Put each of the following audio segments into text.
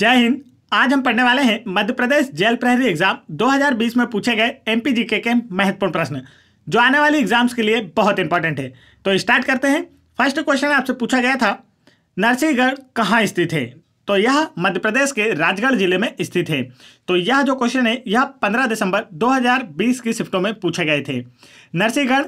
जय हिंद आज हम पढ़ने वाले हैं मध्य प्रदेश जेल प्रहरी एग्जाम 2020 में पूछे गए एमपी जीके के महत्वपूर्ण प्रश्न जो आने वाली एग्जाम्स के लिए बहुत इंपॉर्टेंट है तो स्टार्ट करते हैं फर्स्ट क्वेश्चन आपसे पूछा गया था नरसिंहगढ़ कहाँ स्थित है तो यह मध्य प्रदेश के राजगढ़ जिले में स्थित है तो यह जो क्वेश्चन है यह पंद्रह दिसंबर दो की शिफ्टों में पूछे गए थे नरसिंहगढ़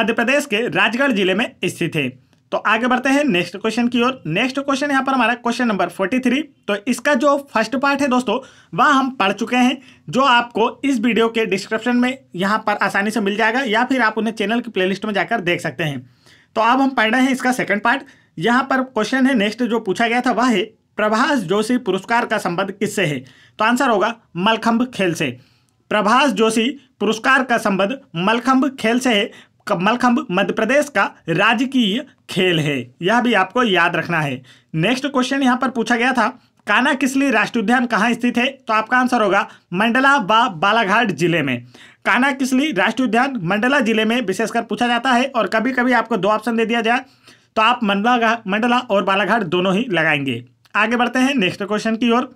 मध्य प्रदेश के राजगढ़ जिले में स्थित है तो आगे बढ़ते हैं नेक्स्ट क्वेश्चन की ओर नेक्स्ट क्वेश्चन यहाँ पर हमारा क्वेश्चन नंबर फोर्टी थ्री तो इसका जो फर्स्ट पार्ट है दोस्तों वह हम पढ़ चुके हैं जो आपको इस वीडियो के डिस्क्रिप्शन में यहाँ पर आसानी से मिल जाएगा या फिर आप उन्हें चैनल की प्लेलिस्ट में जाकर देख सकते हैं तो अब हम पढ़ रहे हैं इसका सेकेंड पार्ट यहाँ पर क्वेश्चन है नेक्स्ट जो पूछा गया था वह है प्रभाष जोशी पुरस्कार का संबंध किससे है तो आंसर होगा मलखम्ब खेल से प्रभाष जोशी पुरस्कार का संबंध मलखम्ब खेल से है मलखम्ब मध्य प्रदेश का राजकीय खेल है यह भी आपको याद रखना है नेक्स्ट क्वेश्चन यहाँ पर पूछा गया था काना किसली राष्ट्रीय उद्यान कहाँ स्थित है तो आपका आंसर होगा मंडला व बा, बालाघाट जिले में काना किसली राष्ट्रीय उद्यान मंडला जिले में विशेषकर पूछा जाता है और कभी कभी आपको दो ऑप्शन दे दिया जाए तो आप मंडला मंडला और बालाघाट दोनों ही लगाएंगे आगे बढ़ते हैं नेक्स्ट क्वेश्चन की ओर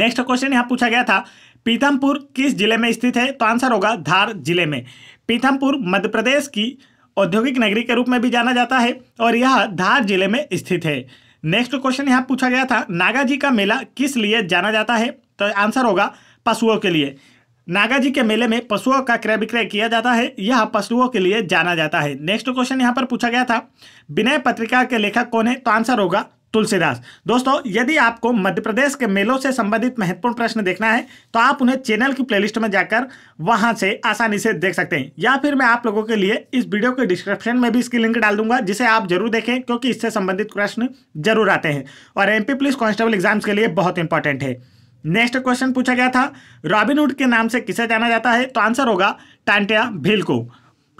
नेक्स्ट क्वेश्चन यहाँ पूछा गया था पीतमपुर किस जिले में स्थित है तो आंसर होगा धार जिले में पीथमपुर मध्य प्रदेश की औद्योगिक नगरी के रूप में भी जाना जाता है और यह धार जिले में स्थित है नेक्स्ट क्वेश्चन यहाँ पूछा गया था नागा जी का मेला किस लिए जाना जाता है तो आंसर होगा पशुओं के लिए नागा जी के मेले में पशुओं का क्रय विक्रय किया जाता है यह पशुओं के लिए जाना जाता है नेक्स्ट क्वेश्चन यहाँ पर पूछा गया था विनय पत्रिका के लेखक कौन है तो आंसर होगा तुलसीदास दोस्तों यदि आपको मध्य प्रदेश के मेलों से संबंधित महत्वपूर्ण प्रश्न देखना है तो आप उन्हें चैनल की प्लेलिस्ट में जाकर वहां से आसानी से देख सकते हैं या फिर मैं आप लोगों के लिए इस वीडियो के डिस्क्रिप्शन में भी इसकी लिंक डाल दूंगा जिसे आप जरूर देखें क्योंकि इससे संबंधित प्रश्न जरूर आते हैं और एम पुलिस कॉन्स्टेबल एग्जाम्स के लिए बहुत इंपॉर्टेंट है नेक्स्ट क्वेश्चन पूछा गया था रॉबिनवुड के नाम से किसे जाना जाता है तो आंसर होगा टांटिया भील को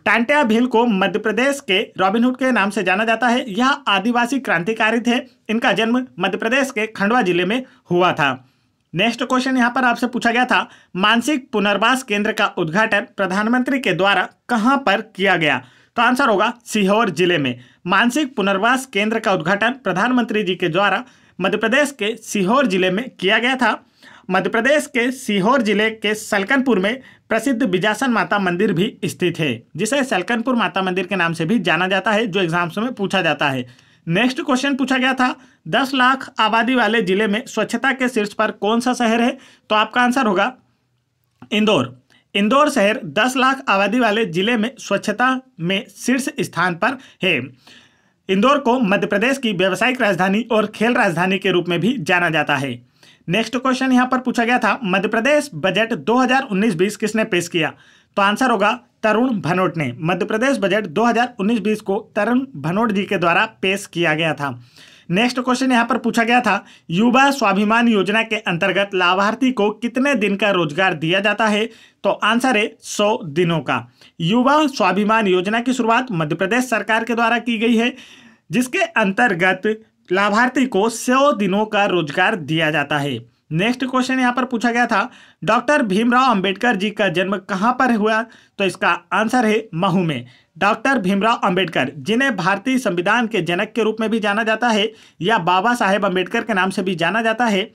टांटिया भील को मध्य प्रदेश के रॉबिनहुड के नाम से जाना जाता है यह आदिवासी क्रांतिकारी थे इनका जन्म मध्य प्रदेश के खंडवा जिले में हुआ था नेक्स्ट क्वेश्चन यहाँ पर आपसे पूछा गया था मानसिक पुनर्वास केंद्र का उद्घाटन प्रधानमंत्री के द्वारा कहाँ पर किया गया तो आंसर होगा सीहोर जिले में मानसिक पुनर्वास केंद्र का उद्घाटन प्रधानमंत्री जी के द्वारा मध्य प्रदेश के सीहोर जिले में किया गया था मध्य प्रदेश के सीहोर जिले के सलकनपुर में प्रसिद्ध बिजासन माता मंदिर भी स्थित है जिसे सलकनपुर माता मंदिर के नाम से भी जाना जाता है जो एग्जाम्स में पूछा जाता है नेक्स्ट क्वेश्चन पूछा गया था दस लाख आबादी वाले जिले में स्वच्छता के शीर्ष पर कौन सा शहर है तो आपका आंसर होगा इंदौर इंदौर शहर 10 लाख आबादी वाले जिले में स्वच्छता में शीर्ष स्थान पर है इंदौर को मध्य प्रदेश की व्यावसायिक राजधानी और खेल राजधानी के रूप में भी जाना जाता है नेक्स्ट क्वेश्चन यहाँ पर पूछा गया था मध्य प्रदेश बजट 2019-20 किसने पेश किया तो आंसर होगा तरुण भनोट ने मध्य प्रदेश बजट 2019-20 को तरुण भनोट जी के द्वारा पेश किया गया था नेक्स्ट क्वेश्चन यहाँ पर पूछा गया था युवा स्वाभिमान योजना के अंतर्गत लाभार्थी को कितने दिन का रोजगार दिया जाता है तो आंसर है सौ दिनों का युवा स्वाभिमान योजना की शुरुआत मध्य प्रदेश सरकार के द्वारा की गई है जिसके अंतर्गत लाभार्थी को सौ दिनों का रोजगार दिया जाता है नेक्स्ट क्वेश्चन यहाँ पर पूछा गया था डॉक्टर भीमराव अंबेडकर जी का जन्म कहाँ पर हुआ तो इसका आंसर है महू में डॉक्टर भीमराव अंबेडकर जिन्हें भारतीय संविधान के जनक के रूप में भी जाना जाता है या बाबा साहेब अंबेडकर के नाम से भी जाना जाता है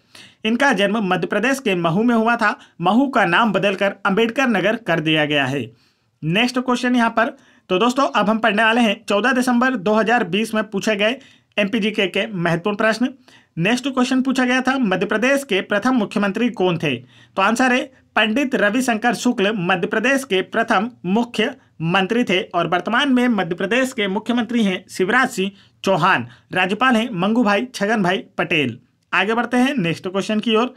इनका जन्म मध्य प्रदेश के महू में हुआ था महू का नाम बदलकर अम्बेडकर नगर कर दिया गया है नेक्स्ट क्वेश्चन यहाँ पर तो दोस्तों अब हम पढ़ने वाले हैं चौदह दिसंबर दो में पूछे गए एमपीजीके के महत्वपूर्ण प्रश्न नेक्स्ट क्वेश्चन पूछा गया था मध्य प्रदेश के प्रथम मुख्यमंत्री कौन थे तो आंसर है पंडित रविशंकर शुक्ल मध्य प्रदेश के प्रथम मुख्य मंत्री थे और वर्तमान में मध्य प्रदेश के मुख्यमंत्री हैं शिवराज सिंह चौहान राज्यपाल हैं मंगू भाई छगन भाई पटेल आगे बढ़ते हैं नेक्स्ट क्वेश्चन की ओर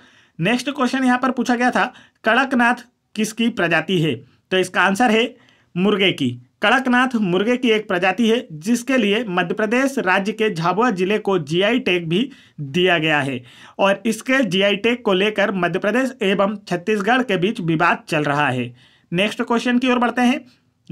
नेक्स्ट क्वेश्चन यहाँ पर पूछा गया था कड़कनाथ किसकी प्रजाति है तो इसका आंसर है मुर्गे की कड़कनाथ मुर्गे की एक प्रजाति है जिसके लिए मध्य प्रदेश राज्य के झाबुआ जिले को जीआई टैग भी दिया गया है और इसके जीआई टैग को लेकर मध्य प्रदेश एवं छत्तीसगढ़ के बीच विवाद चल रहा है नेक्स्ट क्वेश्चन की ओर बढ़ते हैं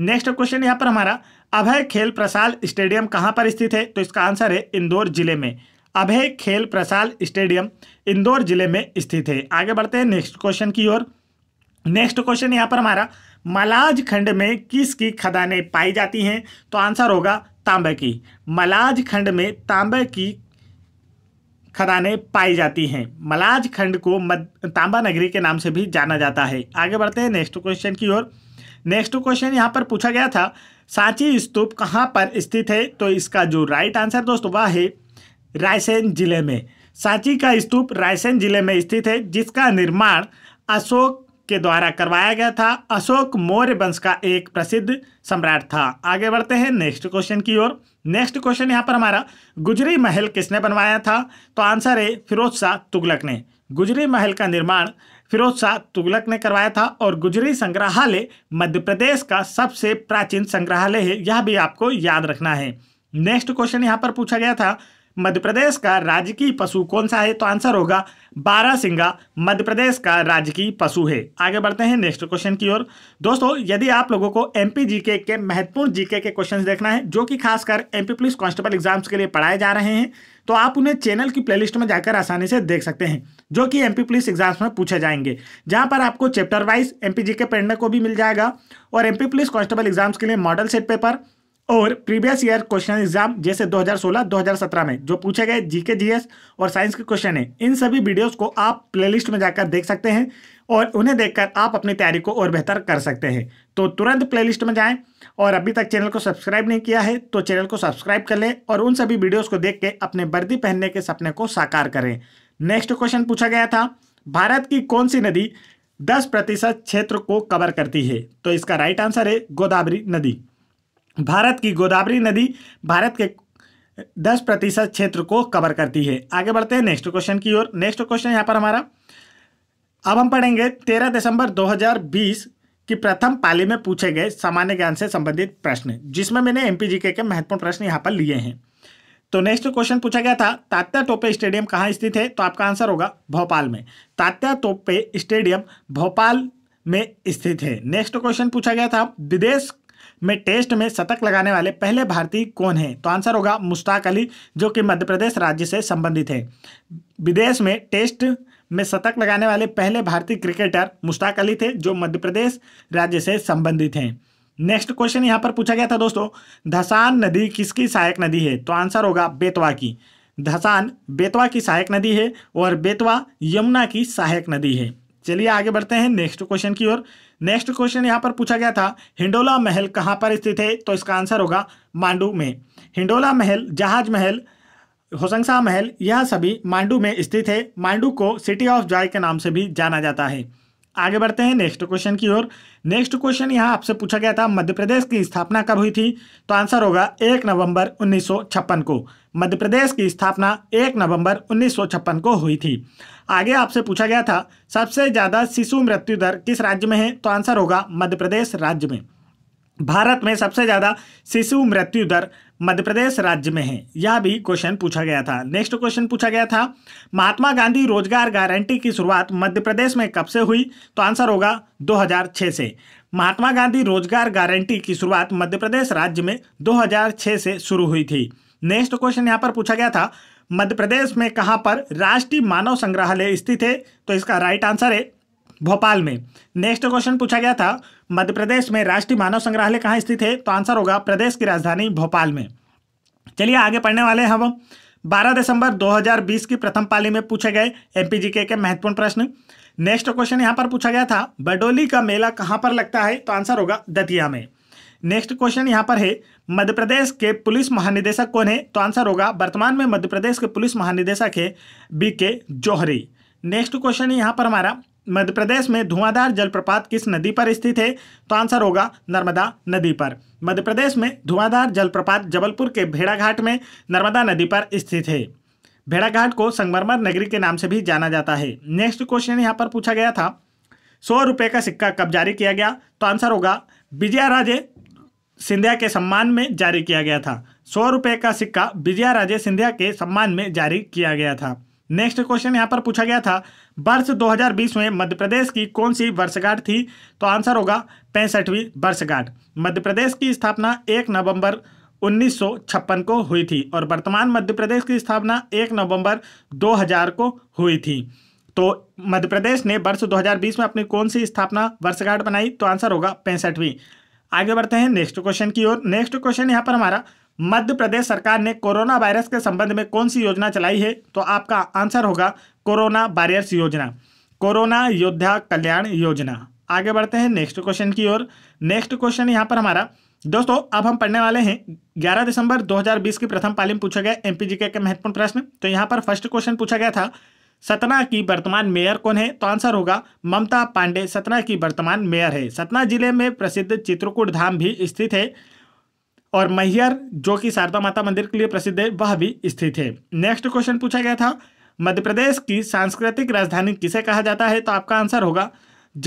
नेक्स्ट क्वेश्चन यहाँ पर हमारा अभय खेल प्रसाद स्टेडियम कहाँ पर स्थित है तो इसका आंसर है इंदौर जिले में अभय खेल प्रसाद स्टेडियम इंदौर जिले में स्थित है आगे बढ़ते हैं नेक्स्ट क्वेश्चन की ओर नेक्स्ट क्वेश्चन यहाँ पर हमारा मलाज खंड में किसकी खदानें पाई जाती हैं तो आंसर होगा तांबे की मलाज खंड में तांबे की खदानें पाई जाती हैं मलाज खंड को मद, तांबा नगरी के नाम से भी जाना जाता है आगे बढ़ते हैं नेक्स्ट क्वेश्चन की ओर नेक्स्ट क्वेश्चन यहाँ पर पूछा गया था सांची स्तूप कहाँ पर स्थित है तो इसका जो राइट आंसर दोस्तों वह है रायसेन जिले में सांची का स्तूप रायसेन जिले में स्थित है जिसका निर्माण अशोक के द्वारा करवाया गया था अशोक मौर्य वंश का एक प्रसिद्ध सम्राट था आगे बढ़ते हैं नेक्स्ट क्वेश्चन की ओर नेक्स्ट क्वेश्चन यहाँ पर हमारा गुजरी महल किसने बनवाया था तो आंसर है फिरोज शाह तुगलक ने गुजरी महल का निर्माण फिरोज शाह तुगलक ने करवाया था और गुजरी संग्रहालय मध्य प्रदेश का सबसे प्राचीन संग्रहालय है यह भी आपको याद रखना है नेक्स्ट क्वेश्चन यहाँ पर पूछा गया था मध्य प्रदेश का राजकीय पशु कौन सा है तो आंसर होगा सिंगा मध्य प्रदेश का राजकीय पशु है आगे बढ़ते हैं नेक्स्ट क्वेश्चन की ओर दोस्तों यदि आप लोगों को एमपी जीके के महत्वपूर्ण जीके के क्वेश्चंस देखना है जो कि खासकर एमपी पुलिस कांस्टेबल एग्जाम्स के लिए पढ़ाए जा रहे हैं तो आप उन्हें चैनल की प्लेलिस्ट में जाकर आसानी से देख सकते हैं जो कि एमपी पुलिस एग्जाम्स में पूछे जाएंगे जहां पर आपको चैप्टर वाइज एमपी जीके पढ़ने को भी मिल जाएगा और एमपी पुलिस कांस्टेबल एग्जाम्स के लिए मॉडल सेट पेपर और प्रीवियस ईयर क्वेश्चन एग्जाम जैसे 2016-2017 में जो पूछे गए जीके जीएस और साइंस के क्वेश्चन है इन सभी वीडियोस को आप प्लेलिस्ट में जाकर देख सकते हैं और उन्हें देखकर आप अपनी तैयारी को और बेहतर कर सकते हैं तो तुरंत प्लेलिस्ट में जाएं और अभी तक चैनल को सब्सक्राइब नहीं किया है तो चैनल को सब्सक्राइब कर लें और उन सभी वीडियोज़ को देख के अपने वर्दी पहनने के सपने को साकार करें नेक्स्ट क्वेश्चन पूछा गया था भारत की कौन सी नदी दस प्रतिशत क्षेत्र को कवर करती है तो इसका राइट आंसर है गोदावरी नदी भारत की गोदावरी नदी भारत के दस प्रतिशत क्षेत्र को कवर करती है आगे बढ़ते हैं नेक्स्ट क्वेश्चन की ओर नेक्स्ट क्वेश्चन यहाँ पर हमारा अब हम पढ़ेंगे तेरह दिसंबर 2020 की प्रथम पाली में पूछे गए सामान्य ज्ञान से संबंधित प्रश्न जिसमें मैंने एम के, के महत्वपूर्ण प्रश्न यहाँ पर लिए हैं तो नेक्स्ट क्वेश्चन पूछा गया था तात्या टोपे स्टेडियम कहाँ स्थित है तो आपका आंसर होगा भोपाल में तात्या टोपे स्टेडियम भोपाल में स्थित है नेक्स्ट क्वेश्चन पूछा गया था विदेश में टेस्ट में शतक लगाने वाले पहले भारतीय कौन हैं तो आंसर होगा मुश्ताक अली जो कि मध्य प्रदेश राज्य से संबंधित है विदेश में टेस्ट में शतक लगाने वाले पहले भारतीय क्रिकेटर मुश्ताक अली थे जो मध्य प्रदेश राज्य से संबंधित हैं नेक्स्ट क्वेश्चन यहाँ पर पूछा गया था दोस्तों धसान नदी किसकी सहायक नदी है तो आंसर होगा बेतवा की धसान बेतवा की सहायक नदी है और बेतवा यमुना की सहायक नदी है चलिए आगे बढ़ते हैं नेक्स्ट क्वेश्चन की ओर नेक्स्ट क्वेश्चन यहाँ पर पूछा गया था हिंडोला महल कहाँ पर स्थित है तो इसका आंसर होगा मांडू में हिंडोला महल जहाज महल होसंगसा महल यह सभी मांडू में स्थित है मांडू को सिटी ऑफ जॉय के नाम से भी जाना जाता है आगे बढ़ते हैं नेक्स्ट क्वेश्चन की ओर नेक्स्ट क्वेश्चन यहाँ आपसे पूछा गया था मध्य प्रदेश की स्थापना कब हुई थी तो आंसर होगा एक नवंबर छप्पन को मध्य प्रदेश की स्थापना एक नवंबर छप्पन को हुई थी आगे आपसे पूछा गया था सबसे ज़्यादा शिशु मृत्यु दर किस राज्य में है तो आंसर होगा मध्य प्रदेश राज्य में भारत में सबसे ज़्यादा शिशु मृत्यु दर मध्य प्रदेश राज्य में है यह भी क्वेश्चन पूछा गया था नेक्स्ट क्वेश्चन पूछा गया था महात्मा गांधी रोजगार गारंटी की शुरुआत मध्य प्रदेश में कब से हुई तो आंसर होगा 2006 से महात्मा गांधी रोजगार गारंटी की शुरुआत मध्य प्रदेश राज्य में 2006 से शुरू हुई थी नेक्स्ट क्वेश्चन यहाँ पर पूछा गया था मध्य प्रदेश में कहाँ पर राष्ट्रीय मानव संग्रहालय स्थित है तो इसका राइट आंसर है भोपाल में नेक्स्ट क्वेश्चन पूछा गया था मध्य प्रदेश में राष्ट्रीय मानव संग्रहालय कहाँ स्थित है तो आंसर होगा प्रदेश की राजधानी भोपाल में चलिए आगे पढ़ने वाले हैं हम 12 दिसंबर 2020 की प्रथम पाली में पूछे गए एमपीजीके के महत्वपूर्ण प्रश्न नेक्स्ट क्वेश्चन यहाँ पर पूछा गया था बडोली का मेला कहाँ पर लगता है तो आंसर होगा दतिया में नेक्स्ट क्वेश्चन यहाँ पर है मध्य प्रदेश के पुलिस महानिदेशक कौन है तो आंसर होगा वर्तमान में मध्य प्रदेश के पुलिस महानिदेशक है बी के जौहरी नेक्स्ट क्वेश्चन यहाँ पर हमारा मध्य प्रदेश में धुआंधार जलप्रपात किस नदी पर स्थित है तो आंसर होगा नर्मदा नदी पर मध्य प्रदेश में धुआंधार जलप्रपात जबलपुर के भेड़ाघाट में नर्मदा नदी पर स्थित है भेड़ाघाट को संगमरमर नगरी के नाम से भी जाना जाता है नेक्स्ट क्वेश्चन यहाँ पर पूछा गया था सौ रुपये का सिक्का कब जारी किया गया तो आंसर होगा विजया राजे सिंधिया के सम्मान में जारी किया गया था सौ रुपये का सिक्का विजया राजे सिंधिया के सम्मान में जारी किया गया था नेक्स्ट क्वेश्चन यहाँ पर पूछा गया था वर्ष 2020 में मध्य प्रदेश की कौन सी वर्षगांठ थी तो आंसर होगा पैंसठवीं वर्षगांठ मध्य प्रदेश की स्थापना एक नवंबर 1956 को हुई थी और वर्तमान मध्य प्रदेश की स्थापना एक नवंबर 2000 को हुई थी तो मध्य प्रदेश ने वर्ष 2020 में अपनी कौन सी स्थापना वर्षगांठ बनाई तो आंसर होगा पैंसठवीं आगे बढ़ते हैं नेक्स्ट क्वेश्चन की ओर नेक्स्ट क्वेश्चन यहाँ पर हमारा मध्य प्रदेश सरकार ने कोरोना वायरस के संबंध में कौन सी योजना चलाई है तो आपका आंसर होगा कोरोना वायरस योजना कोरोना योद्धा कल्याण योजना आगे बढ़ते हैं नेक्स्ट क्वेश्चन की ओर नेक्स्ट क्वेश्चन यहाँ पर हमारा दोस्तों अब हम पढ़ने वाले हैं 11 दिसंबर 2020 की प्रथम पाली में पूछा गया एम के महत्वपूर्ण प्रश्न तो यहाँ पर फर्स्ट क्वेश्चन पूछा गया था सतना की वर्तमान मेयर कौन है तो आंसर होगा ममता पांडे सतना की वर्तमान मेयर है सतना जिले में प्रसिद्ध चित्रकूट धाम भी स्थित है और मैहर जो कि शारदा माता मंदिर के लिए प्रसिद्ध है वह भी स्थित है नेक्स्ट क्वेश्चन पूछा गया था मध्य प्रदेश की सांस्कृतिक राजधानी किसे कहा जाता है तो आपका आंसर होगा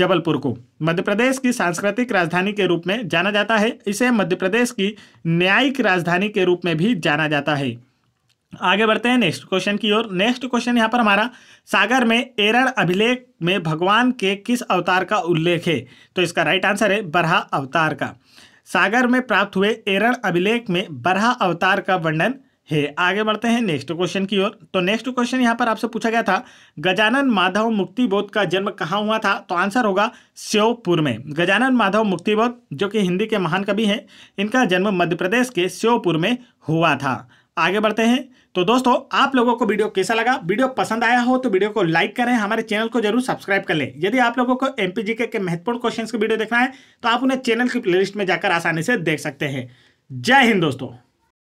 जबलपुर को मध्य प्रदेश की सांस्कृतिक राजधानी के रूप में जाना जाता है इसे मध्य प्रदेश की न्यायिक राजधानी के रूप में भी जाना जाता है आगे बढ़ते हैं नेक्स्ट क्वेश्चन की ओर नेक्स्ट क्वेश्चन यहाँ पर हमारा सागर में एरण अभिलेख में भगवान के किस अवतार का उल्लेख है तो इसका राइट आंसर है बरहा अवतार का सागर में प्राप्त हुए एरण अभिलेख में बरहा अवतार का वर्णन है आगे बढ़ते हैं नेक्स्ट क्वेश्चन की ओर तो नेक्स्ट क्वेश्चन यहाँ पर आपसे पूछा गया था गजानन माधव मुक्तिबोध का जन्म कहाँ हुआ था तो आंसर होगा श्योपुर में गजानन माधव मुक्तिबोध जो कि हिंदी के महान कवि हैं इनका जन्म मध्य प्रदेश के श्योपुर में हुआ था आगे बढ़ते हैं तो दोस्तों आप लोगों को वीडियो कैसा लगा वीडियो पसंद आया हो तो वीडियो को लाइक करें हमारे चैनल को जरूर सब्सक्राइब कर लें यदि आप लोगों को एम के, के महत्वपूर्ण क्वेश्चंस की वीडियो देखना है तो आप उन्हें चैनल की प्लेलिस्ट में जाकर आसानी से देख सकते हैं जय हिंद दोस्तों